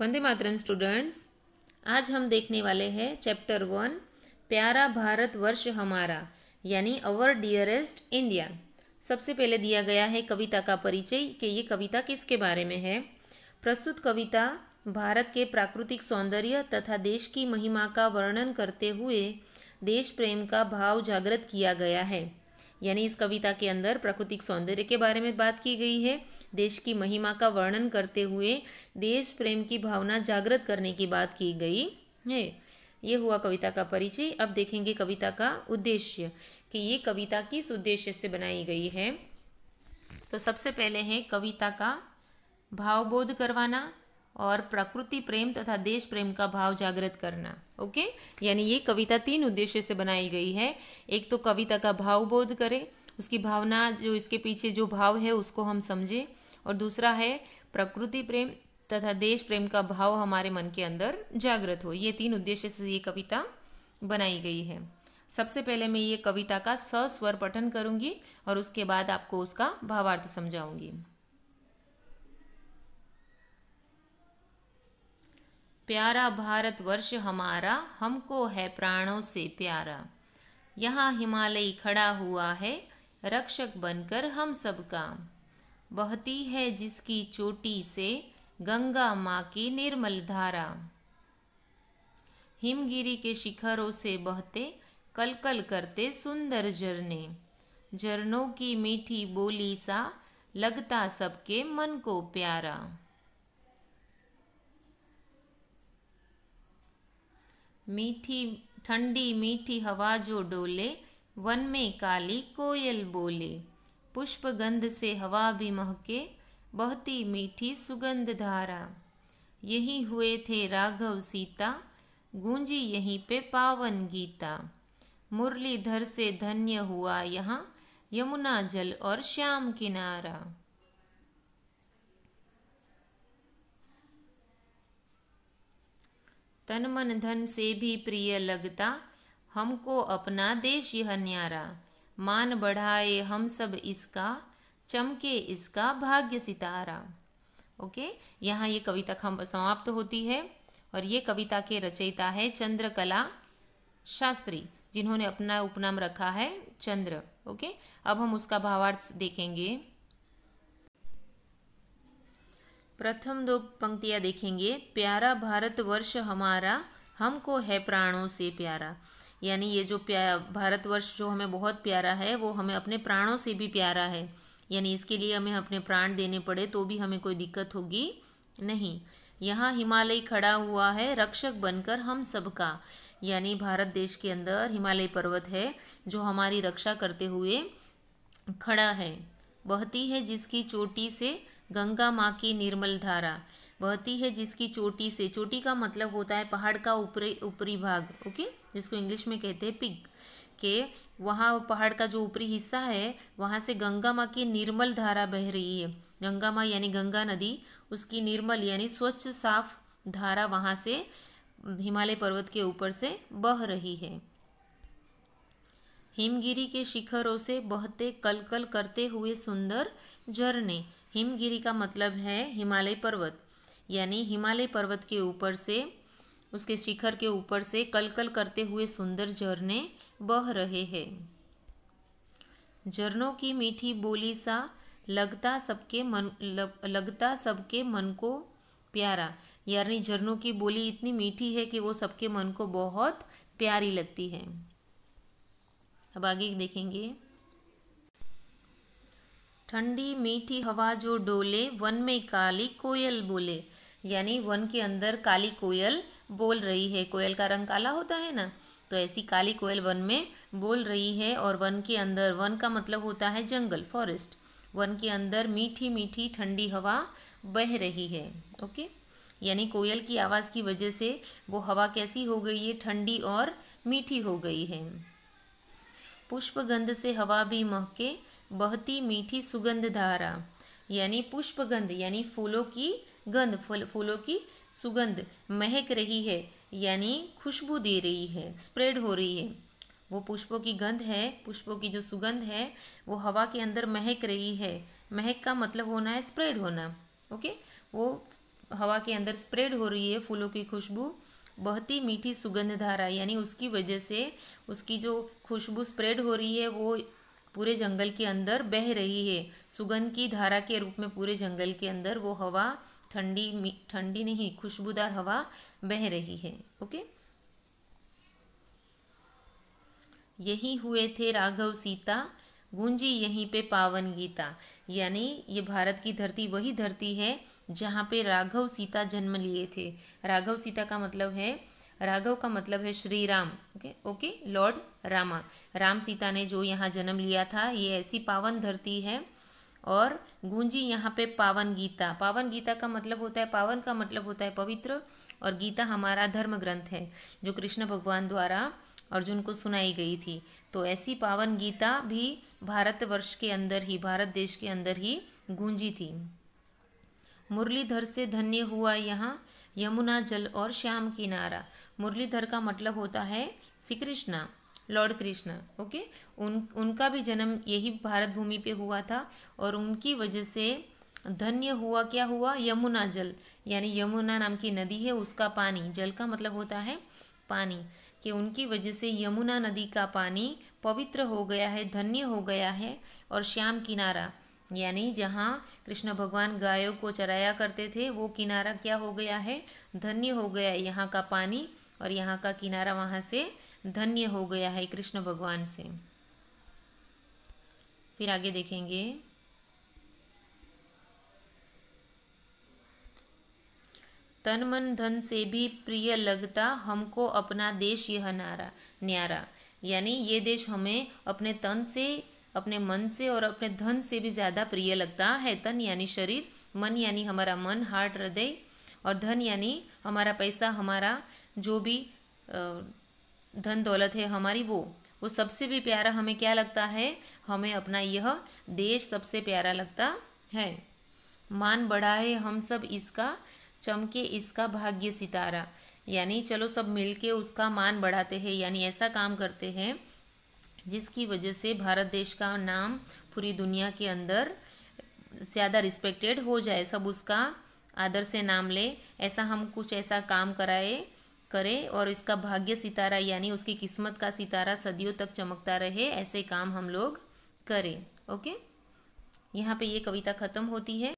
वंदे मातरम students आज हम देखने वाले हैं चैप्टर वन प्यारा भारत वर्ष हमारा यानी अवर डियरेस्ट इंडिया सबसे पहले दिया गया है कविता का परिचय कि ये कविता किसके बारे में है प्रस्तुत कविता भारत के प्राकृतिक सौंदर्य तथा देश की महिमा का वर्णन करते हुए देश प्रेम का भाव जागृत किया गया है यानी इस कविता के अंदर प्राकृतिक सौंदर्य के बारे में बात की गई है देश की महिमा का वर्णन करते हुए देश प्रेम की भावना जागृत करने की बात की गई है ये हुआ कविता का परिचय अब देखेंगे कविता का उद्देश्य कि ये कविता किस उद्देश्य से बनाई गई है तो सबसे पहले है कविता का भावबोध करवाना और प्रकृति प्रेम तथा देश प्रेम का भाव जागृत करना ओके यानी ये कविता तीन उद्देश्य से बनाई गई है एक तो कविता का भाव बोध करें उसकी भावना जो इसके पीछे जो भाव है उसको हम समझें और दूसरा है प्रकृति प्रेम तथा देश प्रेम का भाव हमारे मन के अंदर जागृत हो ये तीन उद्देश्य से ये कविता बनाई गई है सबसे पहले मैं ये कविता का सस्वर पठन करूंगी और उसके बाद आपको उसका भावार्थ समझाऊंगी प्यारा वर्ष हमारा हमको है प्राणों से प्यारा यहाँ हिमालय खड़ा हुआ है रक्षक बनकर हम सबका बहती है जिसकी चोटी से गंगा माँ की निर्मल धारा हिमगिरी के शिखरों से बहते कलकल करते सुंदर झरने झरनों की मीठी बोली सा लगता सबके मन को प्यारा मीठी ठंडी मीठी हवा जो डोले वन में काली कोयल बोले पुष्प गंध से हवा भी महके बहती मीठी सुगंध धारा यही हुए थे राघव सीता गूंजी यहीं पे पावन गीता मुरलीधर से धन्य हुआ यहाँ यमुना जल और श्याम किनारा तन मन धन से भी प्रिय लगता हमको अपना देश यह न्यारा मान बढ़ाए हम सब इसका चमके इसका भाग्य सितारा ओके यहाँ ये कविता समाप्त होती है और ये कविता के रचयिता है चंद्रकला शास्त्री जिन्होंने अपना उपनाम रखा है चंद्र ओके अब हम उसका भावार्थ देखेंगे प्रथम दो पंक्तियाँ देखेंगे प्यारा भारतवर्ष हमारा हमको है प्राणों से प्यारा यानी ये जो प्या भारतवर्ष जो हमें बहुत प्यारा है वो हमें अपने प्राणों से भी प्यारा है यानी इसके लिए हमें अपने प्राण देने पड़े तो भी हमें कोई दिक्कत होगी नहीं यहाँ हिमालय खड़ा हुआ है रक्षक बनकर हम सबका यानी भारत देश के अंदर हिमालय पर्वत है जो हमारी रक्षा करते हुए खड़ा है बहती है जिसकी चोटी से गंगा माँ की निर्मल धारा बहती है जिसकी चोटी से चोटी का मतलब होता है पहाड़ का ऊपरी ऊपरी भाग ओके जिसको इंग्लिश में कहते हैं पिग के वहाँ पहाड़ का जो ऊपरी हिस्सा है वहाँ से गंगा माँ की निर्मल धारा बह रही है गंगा माँ यानी गंगा नदी उसकी निर्मल यानी स्वच्छ साफ धारा वहाँ से हिमालय पर्वत के ऊपर से बह रही है हिमगिरी के शिखरों से बहते कलकल करते हुए सुंदर झरने हिमगिरी का मतलब है हिमालय पर्वत यानी हिमालय पर्वत के ऊपर से उसके शिखर के ऊपर से कलकल करते हुए सुंदर झरने बह रहे हैं झरनों की मीठी बोली सा लगता सबके मन लगता सबके मन को प्यारा यानी झरनों की बोली इतनी मीठी है कि वो सबके मन को बहुत प्यारी लगती है अब आगे देखेंगे ठंडी मीठी हवा जो डोले वन में काली कोयल बोले यानी वन के अंदर काली कोयल बोल रही है कोयल का रंग काला होता है ना तो ऐसी काली कोयल वन में बोल रही है और वन के अंदर वन का मतलब होता है जंगल फॉरेस्ट वन के अंदर मीठी मीठी ठंडी हवा बह रही है ओके यानी कोयल की आवाज़ की वजह से वो हवा कैसी हो गई है ठंडी और मीठी हो गई है पुष्पगंध से हवा भी महके बहती मीठी सुगंध धारा यानी पुष्पगंध यानी फूलों की गंध फूल फूलों की सुगंध महक रही है यानी खुशबू दे रही है स्प्रेड हो रही है वो पुष्पों की गंध है पुष्पों की जो सुगंध है वो हवा के अंदर महक रही है महक का मतलब होना है स्प्रेड होना ओके वो हवा के अंदर स्प्रेड हो रही है फूलों की खुशबू बहुत ही मीठी सुगंध धारा यानी उसकी वजह से उसकी जो खुशबू स्प्रेड हो रही है वो पूरे जंगल के अंदर बह रही है सुगंध की धारा के रूप में पूरे जंगल के अंदर वो हवा ठंडी ठंडी नहीं खुशबूदार हवा बह रही है ओके यही हुए थे राघव सीता गूंजी यहीं पे पावन गीता यानी ये भारत की धरती वही धरती है जहाँ पे राघव सीता जन्म लिए थे राघव सीता का मतलब है राघव का मतलब है Shri Ram okay okay lord Rama Ram Sita ने जो यहाँ जन्म लिया था ये ऐसी पावन धरती है और गूंजी यहाँ पे पावन गीता पावन गीता का मतलब होता है पावन का मतलब होता है पवित्र और गीता हमारा धर्म ग्रंथ है जो कृष्ण भगवान द्वारा अर्जुन को सुनाई गई थी तो ऐसी पावन गीता भी भारतवर्ष के अंदर ही भारत देश के अंदर ही गूंजी थी मुरलीधर से धन्य हुआ यहाँ यमुना जल और श्याम किनारा मुरलीधर का मतलब होता है श्री कृष्णा लॉर्ड कृष्णा ओके उन उनका भी जन्म यही भारत भूमि पे हुआ था और उनकी वजह से धन्य हुआ क्या हुआ यमुना जल यानी यमुना नाम की नदी है उसका पानी जल का मतलब होता है पानी कि उनकी वजह से यमुना नदी का पानी पवित्र हो गया है धन्य हो गया है और श्याम किनारा यानी जहाँ कृष्ण भगवान गायों को चराया करते थे वो किनारा क्या हो गया है धन्य हो गया है यहाँ का पानी और यहाँ का किनारा वहाँ से धन्य हो गया है कृष्ण भगवान से फिर आगे देखेंगे तन मन धन से भी प्रिय लगता हमको अपना देश यह नारा न्यारा यानी ये देश हमें अपने तन से अपने मन से और अपने धन से भी ज़्यादा प्रिय लगता है तन यानी शरीर मन यानी हमारा मन हार्ट हृदय और धन यानी हमारा पैसा हमारा जो भी धन दौलत है हमारी वो वो सबसे भी प्यारा हमें क्या लगता है हमें अपना यह देश सबसे प्यारा लगता है मान बढ़ाए हम सब इसका चमके इसका भाग्य सितारा यानी चलो सब मिलके उसका मान बढ़ाते हैं यानी ऐसा काम करते हैं जिसकी वजह से भारत देश का नाम पूरी दुनिया के अंदर ज़्यादा रिस्पेक्टेड हो जाए सब उसका आदर से नाम ले ऐसा हम कुछ ऐसा काम कराए करे और इसका भाग्य सितारा यानी उसकी किस्मत का सितारा सदियों तक चमकता रहे ऐसे काम हम लोग करें ओके यहाँ पे ये कविता ख़त्म होती है